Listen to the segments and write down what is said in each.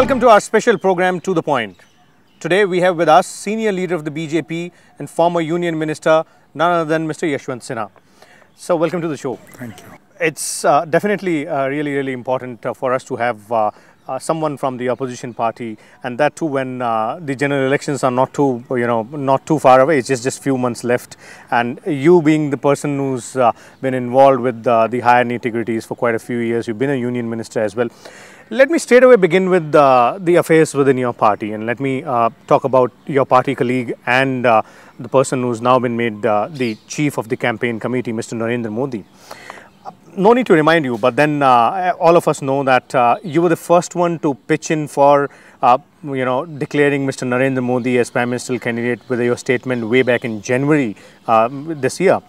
welcome to our special program, To The Point. Today we have with us senior leader of the BJP and former union minister, none other than Mr. Yashwant Sinha. So welcome to the show. Thank you. It's uh, definitely uh, really, really important uh, for us to have uh, uh, someone from the opposition party, and that too when uh, the general elections are not too, you know, not too far away. It's just just few months left, and you being the person who's uh, been involved with the higher nitty gritties for quite a few years, you've been a union minister as well. Let me straight away begin with uh, the affairs within your party and let me uh, talk about your party colleague and uh, the person who's now been made the chief of the campaign committee, Mr. Narendra Modi no need to remind you, but then uh, all of us know that uh, you were the first one to pitch in for, uh, you know, declaring Mr. Narendra Modi as Prime Minister candidate with your statement way back in January um, this year.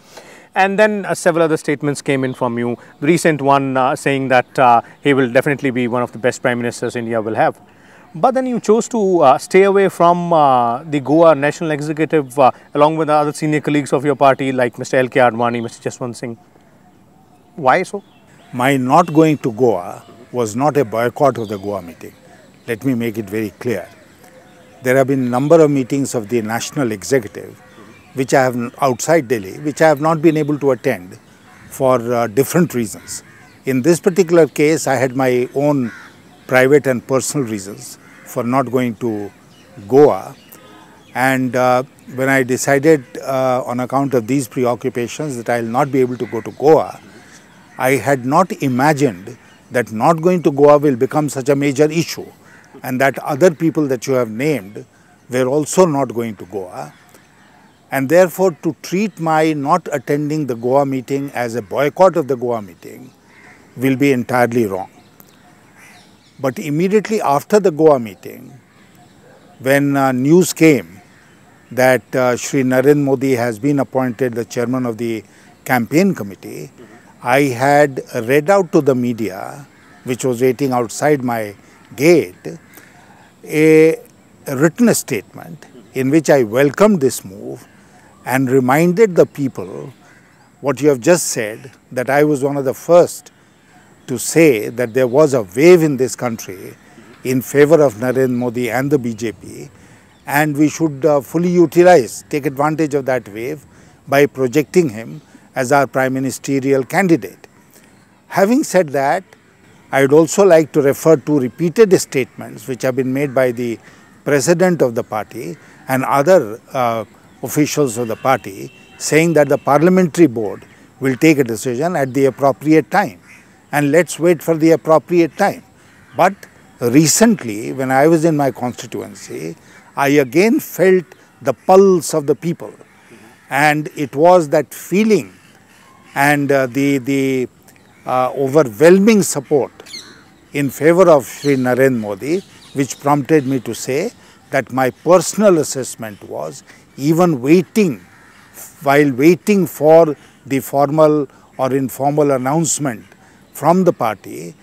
And then uh, several other statements came in from you. The recent one uh, saying that uh, he will definitely be one of the best Prime Ministers India will have. But then you chose to stay away from the Goa National Executive along with other senior colleagues of your party like Mr. L.K. Advani, Mr. Jaswant Singh. Why so? My not going to Goa was not a boycott of the Goa meeting. Let me make it very clear. There have been a number of meetings of the national executive, which I have outside Delhi, which I have not been able to attend for uh, different reasons. In this particular case, I had my own private and personal reasons for not going to Goa. And uh, when I decided uh, on account of these preoccupations that I will not be able to go to Goa, I had not imagined that not going to Goa will become such a major issue and that other people that you have named were also not going to Goa. And therefore, to treat my not attending the Goa meeting as a boycott of the Goa meeting will be entirely wrong. But immediately after the Goa meeting, when uh, news came that uh, Sri Narendra Modi has been appointed the chairman of the campaign committee, mm -hmm. I had read out to the media, which was waiting outside my gate, a written statement in which I welcomed this move and reminded the people what you have just said that I was one of the first to say that there was a wave in this country in favor of Narendra Modi and the BJP and we should uh, fully utilize, take advantage of that wave by projecting him as our prime ministerial candidate. Having said that, I would also like to refer to repeated statements which have been made by the president of the party and other uh, officials of the party saying that the parliamentary board will take a decision at the appropriate time and let's wait for the appropriate time. But recently when I was in my constituency, I again felt the pulse of the people and it was that feeling and uh, the, the uh, overwhelming support in favor of Sri Narendra Modi, which prompted me to say that my personal assessment was even waiting, while waiting for the formal or informal announcement from the party,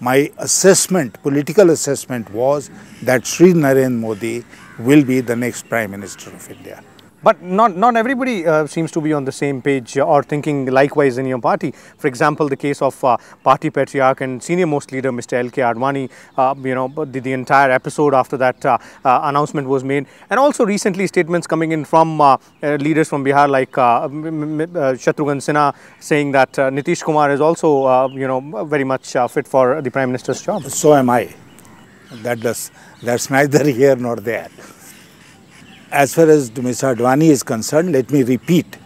my assessment, political assessment was that Sri Narendra Modi will be the next Prime Minister of India. But not, not everybody uh, seems to be on the same page uh, or thinking likewise in your party. For example, the case of uh, party patriarch and senior most leader, Mr. L.K. Advani, uh, you know, the, the, entire episode after that uh, uh, announcement was made. And also recently statements coming in from leaders from Bihar like Shatrughan Sinha saying that Nitish Kumar is also, you know, very much fit for the Prime Minister's job. So am I. That does, that's neither here nor there. As far as Mr. Advani is concerned, let me repeat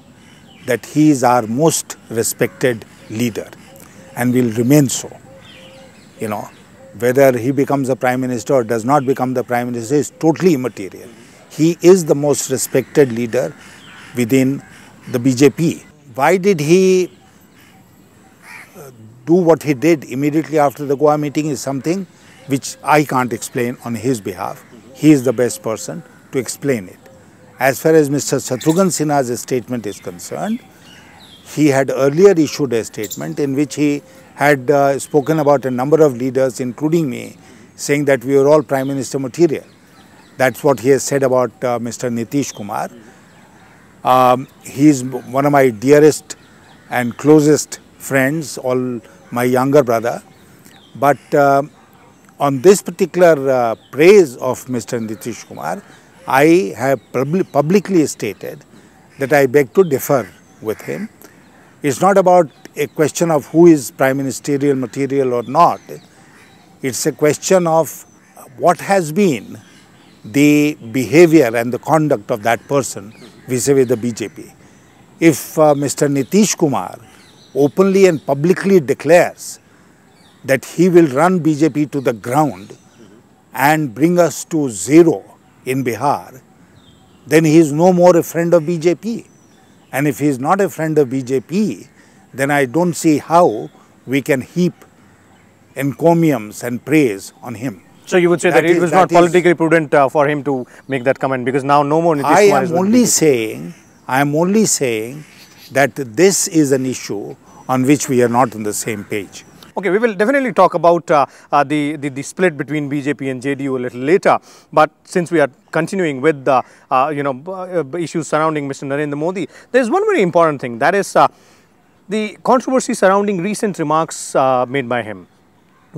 that he is our most respected leader and will remain so. You know, whether he becomes a prime minister or does not become the prime minister is totally immaterial. He is the most respected leader within the BJP. Why did he uh, do what he did immediately after the Goa meeting is something which I can't explain on his behalf. He is the best person to explain it. As far as Mr. Satrugan Sinha's statement is concerned, he had earlier issued a statement in which he had uh, spoken about a number of leaders, including me, saying that we were all prime minister material. That's what he has said about uh, Mr. Nitish Kumar. Um, he is one of my dearest and closest friends, all my younger brother. But uh, on this particular uh, praise of Mr. Nitish Kumar, I have publicly stated that I beg to differ with him. It's not about a question of who is prime ministerial material or not. It's a question of what has been the behavior and the conduct of that person vis-a-vis -vis the BJP. If uh, Mr. Nitish Kumar openly and publicly declares that he will run BJP to the ground and bring us to zero in Bihar, then he is no more a friend of BJP. And if he is not a friend of BJP, then I don't see how we can heap encomiums and praise on him. So you would say that, it was not politically is, prudent uh, for him to make that comment because now no more Nitish I Kumar am only saying, I am only saying that this is an issue on which we are not on the same page. Okay, we will definitely talk about uh, uh, the, the, the, split between BJP and JDU a little later. But since we are continuing with the, uh, you know, uh, issues surrounding Mr. Narendra Modi, there is one very important thing. That is uh, the controversy surrounding recent remarks made by him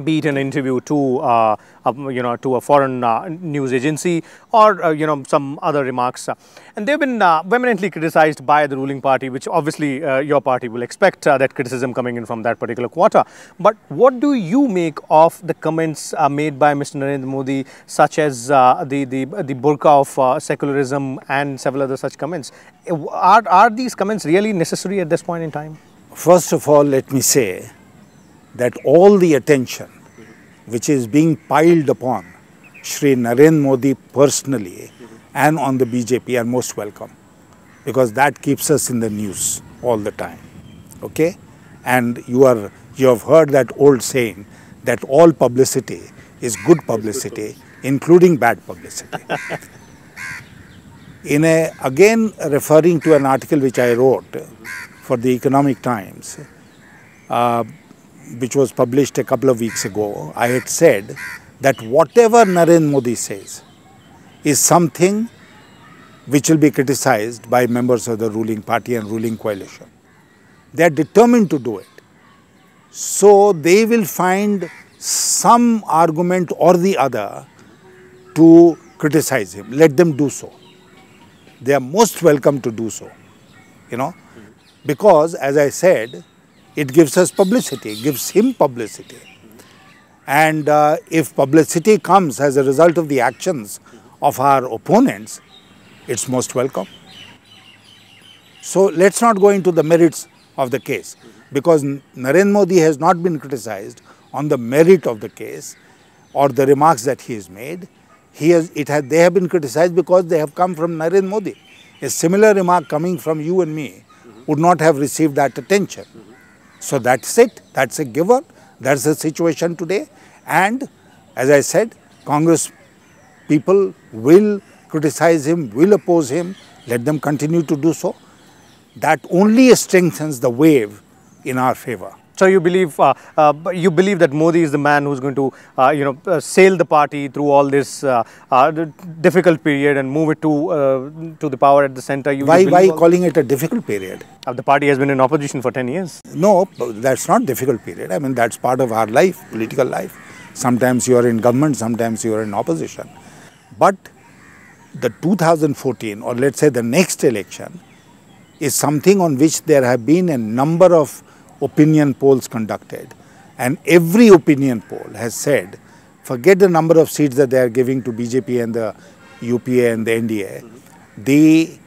be it an interview to uh, a, you know to a foreign uh, news agency or uh, you know some other remarks and they've been uh, vehemently criticized by the ruling party which obviously uh, your party will expect uh, that criticism coming in from that particular quarter but what do you make of the comments made by Mr Narendra Modi such as the the the burqa of secularism and several other such comments are are these comments really necessary at this point in time first of all let me say that all the attention which is being piled upon Shri Narendra Modi personally and on the BJP are most welcome because that keeps us in the news all the time. Okay? And you are you have heard that old saying that all publicity is good publicity, including bad publicity. in a, again referring to an article which I wrote for the Economic Times, uh, which was published a couple of weeks ago, I had said that whatever Narendra Modi says is something which will be criticized by members of the ruling party and ruling coalition. They are determined to do it. So they will find some argument or the other to criticize him. Let them do so. They are most welcome to do so, you know, because as I said, it gives us publicity, gives him publicity. And uh, if publicity comes as a result of the actions of our opponents, it's most welcome. So let's not go into the merits of the case because Narendra Modi has not been criticized on the merit of the case or the remarks that he has made. He has, it has, they have been criticized because they have come from Narendra Modi. A similar remark coming from you and me would not have received that attention. So that's it, that's a given, that's the situation today and as I said, Congress people will criticize him, will oppose him, let them continue to do so. That only strengthens the wave in our favor. So you believe uh, uh, you believe that Modi is the man who's going to uh, you know uh, sail the party through all this uh, uh, difficult period and move it to to the power at the center. You why why calling it a difficult period? the party has been in opposition for ten years. No, that's not difficult period. I mean that's part of our life, political life. Sometimes you are in government, sometimes you are in opposition. But the 2014 or let's say the next election is something on which there have been a number of opinion polls conducted and every opinion poll has said forget the number of seats that they are giving to BJP and the UPA and the NDA. The,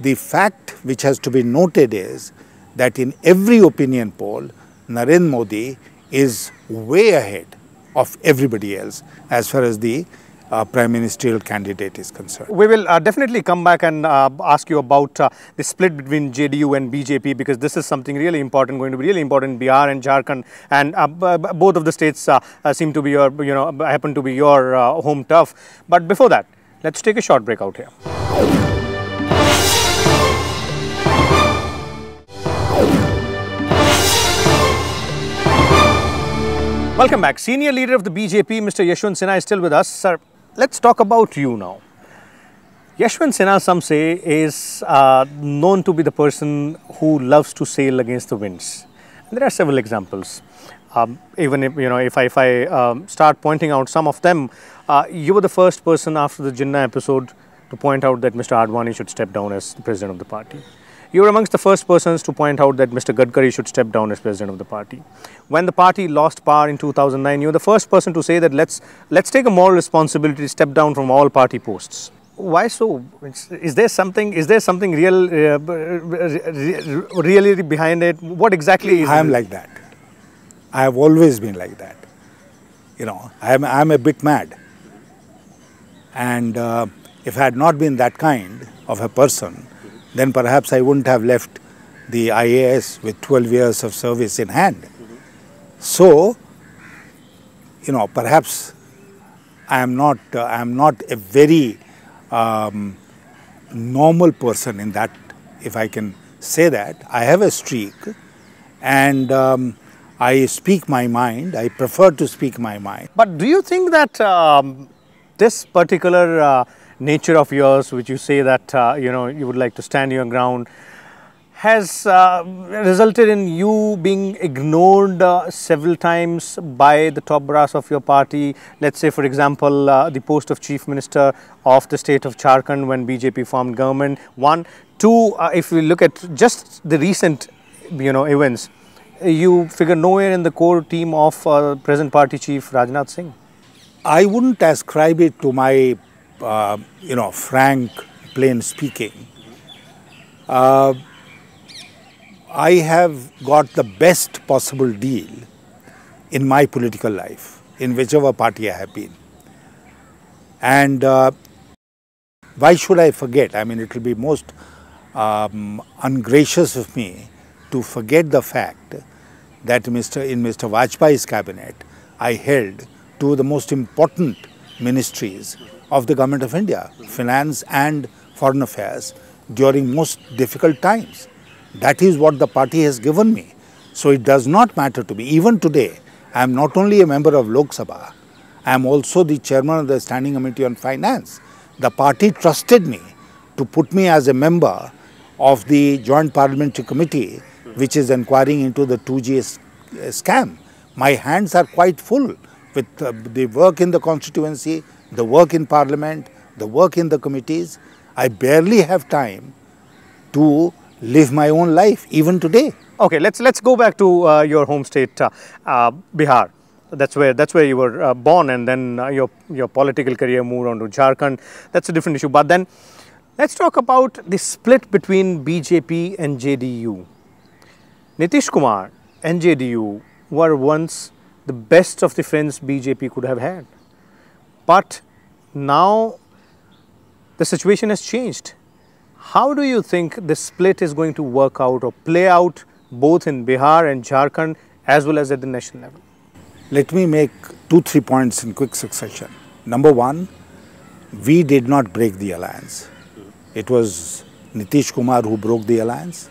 the fact which has to be noted is that in every opinion poll, Narendra Modi is way ahead of everybody else as far as the uh, prime ministerial candidate is concerned. We will uh, definitely come back and uh, ask you about uh, the split between JDU and BJP because this is something really important, going to be really important in Bihar and Jharkhand, and uh, both of the states uh, seem to be your, you know, happen to be your home turf. But before that, let's take a short break out here. Welcome back. Senior leader of the BJP, Mr. Yashwant Sinha is still with us. Sir, let's talk about you now. Yashwan Sinha, some say, is uh, known to be the person who loves to sail against the winds. And there are several examples. Um, even if you know, if I, if I um, start pointing out some of them, uh, you were the first person after the Jinnah episode to point out that Mr. Advani should step down as the president of the party you were amongst the first persons to point out that Mr. Gadkari should step down as president of the party. When the party lost power in 2009, you were the first person to say that let's, let's take a moral responsibility to step down from all party posts. Why so? Is there something? Is there something real, uh, uh really behind it? What exactly is? I am like that. I have always been like that. You know, I am. I am a bit mad. And uh, if I had not been that kind of a person, then perhaps I wouldn't have left the IAS with 12 years of service in hand. So, you know, perhaps I am not uh, I am not a very um, normal person in that, if I can say that. I have a streak, and um, I speak my mind. I prefer to speak my mind. But do you think that um, this particular uh nature of yours, which you say that uh, you know you would like to stand your ground, has uh, resulted in you being ignored uh, several times by the top brass of your party. Let's say, for example, uh, the post of chief minister of the state of Jharkhand when BJP formed government. One, two. Uh, if we look at just the recent, you know, events, you figure nowhere in the core team of uh, present party chief Rajnath Singh. I wouldn't ascribe it to my uh, you know, frank, plain speaking. Uh, I have got the best possible deal in my political life, in whichever party I have been. And uh, why should I forget? I mean, it will be most um, ungracious of me to forget the fact that Mr. in Mr. Vajpayee's cabinet, I held two of the most important ministries of the Government of India, finance and foreign affairs, during most difficult times. That is what the party has given me. So it does not matter to me. Even today, I am not only a member of Lok Sabha, I am also the chairman of the Standing Committee on Finance. The party trusted me to put me as a member of the Joint Parliamentary Committee, which is inquiring into the 2G uh, scam. My hands are quite full with uh, the work in the constituency, the work in parliament, the work in the committees. I barely have time to live my own life even today. Okay, let's let's go back to uh, your home state, uh, uh, Bihar. That's where that's where you were uh, born, and then uh, your your political career moved on to Jharkhand. That's a different issue. But then, let's talk about the split between BJP and JDU. Nitish Kumar and JDU were once the best of the friends BJP could have had. But now the situation has changed. How do you think this split is going to work out or play out both in Bihar and Jharkhand as well as at the national level? Let me make two, three points in quick succession. Number one, we did not break the alliance. It was Nitish Kumar who broke the alliance.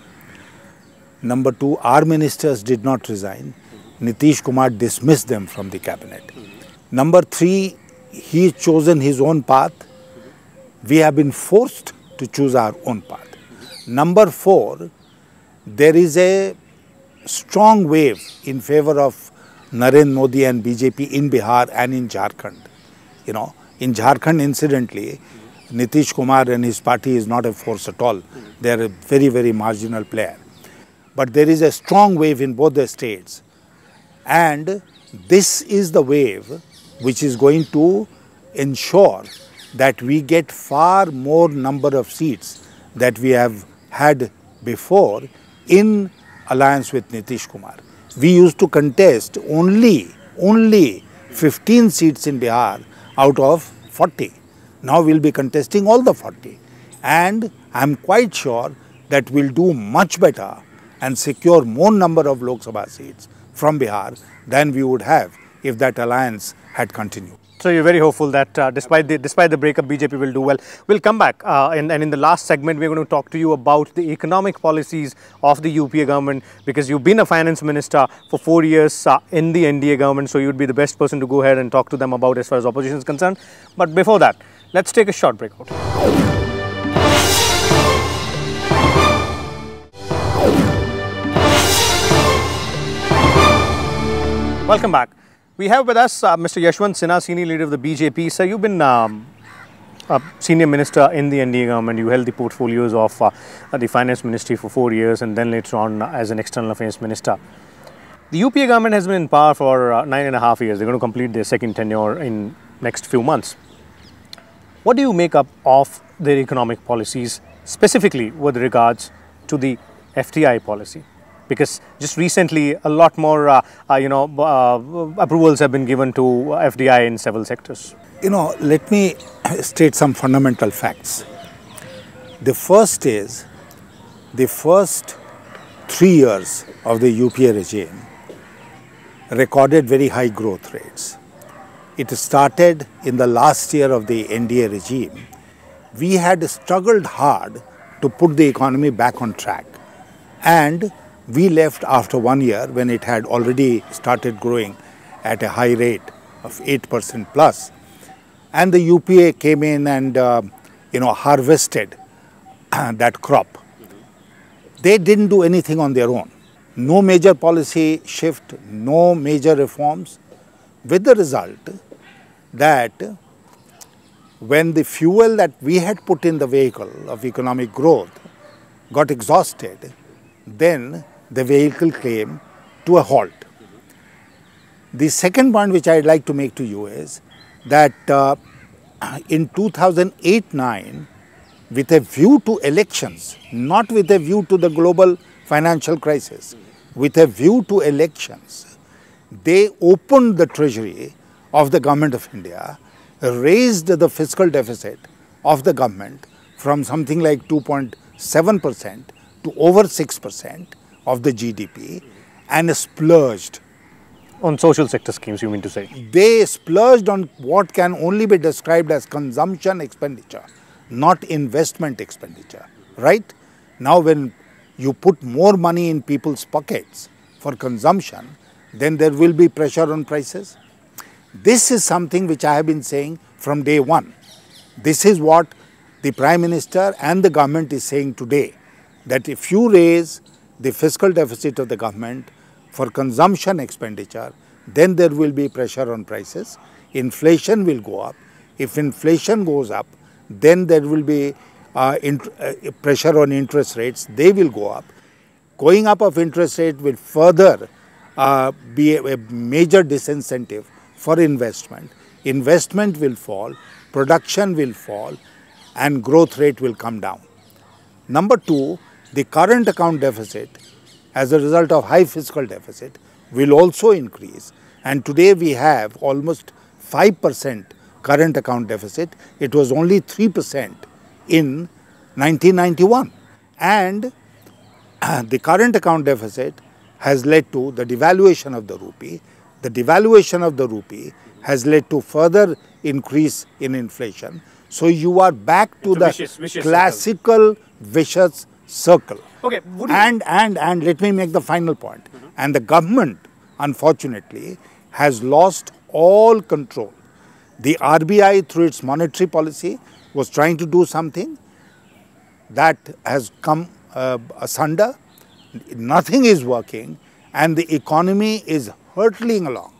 Number two, our ministers did not resign. Nitish Kumar dismissed them from the cabinet. Number three, he has chosen his own path. We have been forced to choose our own path. Number four, there is a strong wave in favor of Narendra Modi and BJP in Bihar and in Jharkhand. You know, in Jharkhand, incidentally, Nitish Kumar and his party is not a force at all. They are a very, very marginal player. But there is a strong wave in both the states. And this is the wave which is going to ensure that we get far more number of seats that we have had before in alliance with Nitish Kumar. We used to contest only, only 15 seats in Bihar out of 40. Now we'll be contesting all the 40. And I'm quite sure that we'll do much better and secure more number of Lok Sabha seats from Bihar than we would have if that alliance had continued. So you're very hopeful that uh, despite the despite the breakup, BJP will do well. We'll come back, uh, and, and in the last segment, we're going to talk to you about the economic policies of the UPA government because you've been a finance minister for four years uh, in the NDA government, so you'd be the best person to go ahead and talk to them about as far as opposition is concerned. But before that, let's take a short break out. Welcome back. We have with us uh, Mr. Yashwan Sinha, Senior Leader of the BJP. Sir, you've been um, a Senior Minister in the NDA government. You held the portfolios of uh, the Finance Ministry for four years and then later on uh, as an External Affairs Minister. The UPA government has been in power for uh, nine and a half years. They're going to complete their second tenure in next few months. What do you make up of their economic policies, specifically with regards to the FTI policy? because just recently a lot more uh, uh, you know uh, approvals have been given to uh, FDI in several sectors. You know, let me state some fundamental facts. The first is the first three years of the UPA regime recorded very high growth rates. It started in the last year of the NDA regime. We had struggled hard to put the economy back on track and we left after one year when it had already started growing at a high rate of 8% plus. And the UPA came in and, uh, you know, harvested that crop. They didn't do anything on their own. No major policy shift, no major reforms, with the result that when the fuel that we had put in the vehicle of economic growth got exhausted, then the vehicle came to a halt. The second point which I'd like to make to you is that uh, in 2008-9, with a view to elections, not with a view to the global financial crisis, with a view to elections, they opened the treasury of the government of India, raised the fiscal deficit of the government from something like 2.7% to over 6% of the GDP and splurged. On social sector schemes, you mean to say? They splurged on what can only be described as consumption expenditure, not investment expenditure, right? Now, when you put more money in people's pockets for consumption, then there will be pressure on prices. This is something which I have been saying from day one. This is what the Prime Minister and the government is saying today that if you raise the fiscal deficit of the government for consumption expenditure, then there will be pressure on prices. Inflation will go up. If inflation goes up, then there will be uh, uh, pressure on interest rates. They will go up. Going up of interest rate will further uh, be a, a major disincentive for investment. Investment will fall, production will fall, and growth rate will come down. Number two, the current account deficit as a result of high fiscal deficit will also increase. And today we have almost 5% current account deficit. It was only 3% in 1991. And the current account deficit has led to the devaluation of the rupee. The devaluation of the rupee has led to further increase in inflation. So you are back to it's the vicious, vicious classical cycle. vicious circle. Okay. and and and let me make the final point. Mm -hmm. And the government, unfortunately, has lost all control. The RBI, through its monetary policy, was trying to do something that has come uh, asunder. Nothing is working, and the economy is hurtling along.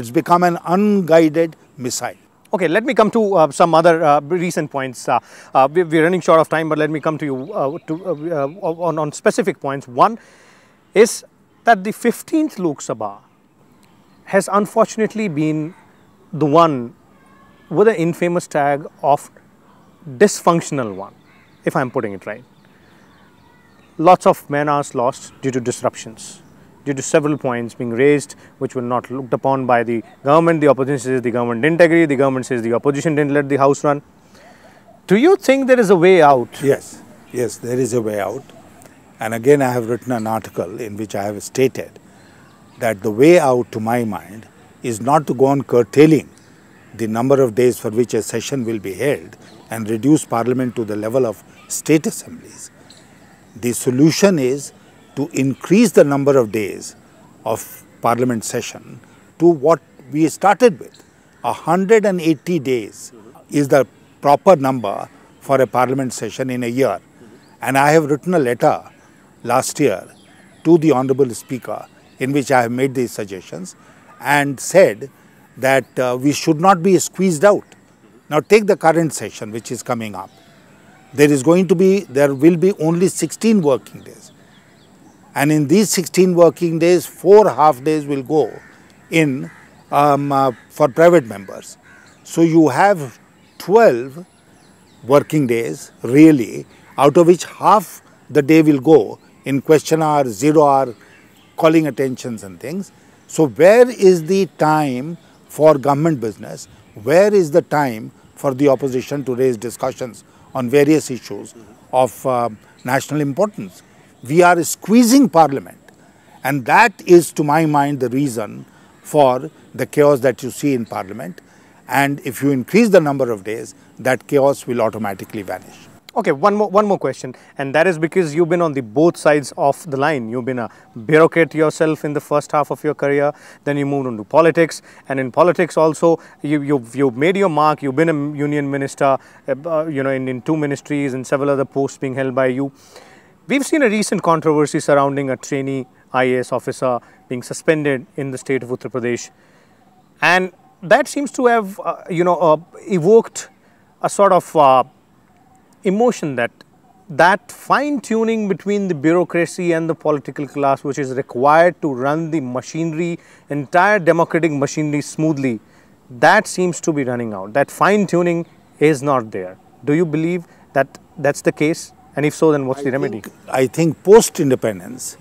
It's become an unguided missile. Okay, let me come to uh, some other uh, recent points. Uh, uh we, are running short of time, but let me come to you uh, to, uh, on, on specific points. One is that the 15th Lok Sabha has unfortunately been the one with the infamous tag of dysfunctional one, if I'm putting it right. Lots of manas lost due to disruptions due to several points being raised which were not looked upon by the government. The opposition says the government didn't agree, the government says the opposition didn't let the house run. Do you think there is a way out? Yes, yes, there is a way out. And again, I have written an article in which I have stated that the way out, to my mind, is not to go on curtailing the number of days for which a session will be held and reduce parliament to the level of state assemblies. The solution is to increase the number of days of parliament session to what we started with. 180 days is the proper number for a parliament session in a year. And I have written a letter last year to the Honorable Speaker in which I have made these suggestions and said that uh, we should not be squeezed out. Now take the current session which is coming up. There is going to be, there will be only 16 working days. And in these 16 working days, four half days will go in um, uh, for private members. So you have 12 working days really, out of which half the day will go in question hour, zero hour, calling attentions and things. So where is the time for government business? Where is the time for the opposition to raise discussions on various issues of uh, national importance? we are squeezing parliament. And that is, to my mind, the reason for the chaos that you see in parliament. And if you increase the number of days, that chaos will automatically vanish. Okay, one more one more question, and that is because you've been on the both sides of the line. You've been a bureaucrat yourself in the first half of your career, then you moved on to politics, and in politics also you you've, you've made your mark. You've been a union minister, uh, you know, in, in two ministries and several other posts being held by you. We've seen a recent controversy surrounding a trainee IAS officer being suspended in the state of Uttar Pradesh. And that seems to have, uh, you know, uh, evoked a sort of uh, emotion that that fine-tuning between the bureaucracy and the political class which is required to run the machinery, entire democratic machinery smoothly, that seems to be running out. That fine-tuning is not there. Do you believe that that's the case? And if so, then what's I the remedy? Think, I think post independence,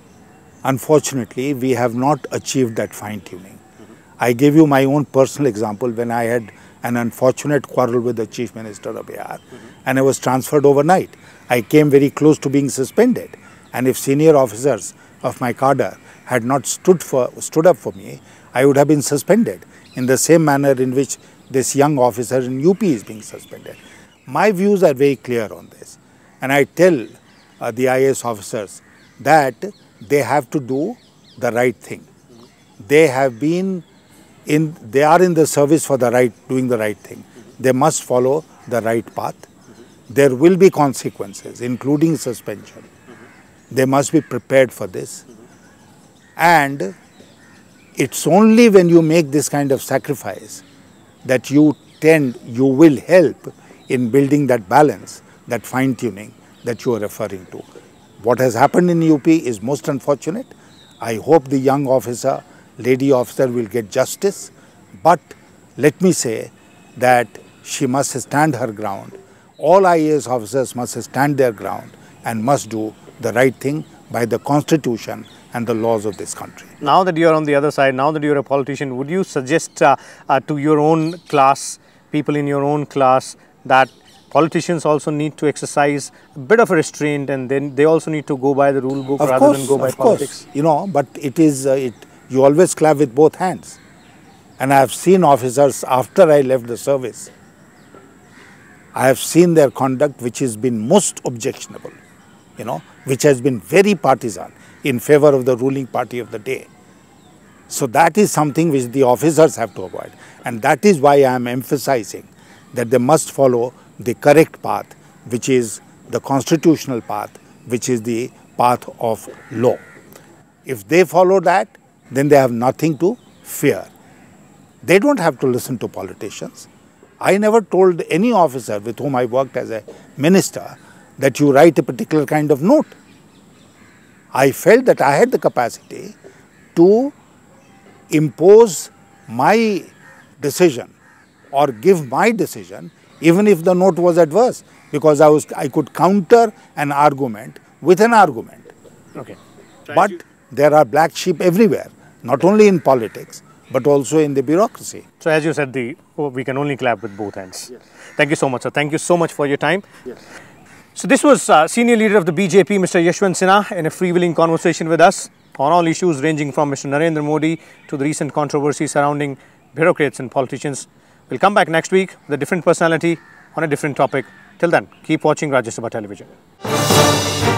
unfortunately, we have not achieved that fine tuning. Mm -hmm. I gave you my own personal example when I had an unfortunate quarrel with the Chief Minister of Bihar mm -hmm. and I was transferred overnight. I came very close to being suspended. And if senior officers of my cadre had not stood, for, stood up for me, I would have been suspended in the same manner in which this young officer in UP is being suspended. My views are very clear on this. And I tell uh, the IAS officers that they have to do the right thing. They have been in, they are in the service for the right, doing the right thing. They must follow the right path. There will be consequences, including suspension. They must be prepared for this. And it's only when you make this kind of sacrifice that you tend, you will help in building that balance that fine tuning that you are referring to. What has happened in UP is most unfortunate. I hope the young officer, lady officer will get justice, but let me say that she must stand her ground. All IAS officers must stand their ground and must do the right thing by the constitution and the laws of this country. Now that you are on the other side, now that you are a politician, would you suggest uh, uh, to your own class, people in your own class, that politicians also need to exercise a bit of a restraint and then they also need to go by the rule book of rather course, than go by politics. Course. You know, but it is, uh, it, you always clap with both hands. And I have seen officers after I left the service, I have seen their conduct which has been most objectionable, you know, which has been very partisan in favor of the ruling party of the day. So that is something which the officers have to avoid. And that is why I am emphasizing that they must follow the correct path, which is the constitutional path, which is the path of law. If they follow that, then they have nothing to fear. They don't have to listen to politicians. I never told any officer with whom I worked as a minister that you write a particular kind of note. I felt that I had the capacity to impose my decision or give my decision even if the note was adverse, because I, was, I could counter an argument with an argument. Okay. But there are black sheep everywhere, not only in politics, but also in the bureaucracy. So as you said, the oh, we can only clap with both hands. Yes. Thank you so much, sir. Thank you so much for your time. Yes. So this was uh, senior leader of the BJP, Mr. Yashwant Sinha, in a freewheeling conversation with us on all issues ranging from Mr. Narendra Modi to the recent controversy surrounding bureaucrats and politicians. We'll come back next week with a different personality on a different topic. Till then, keep watching Rajya Sabha Television.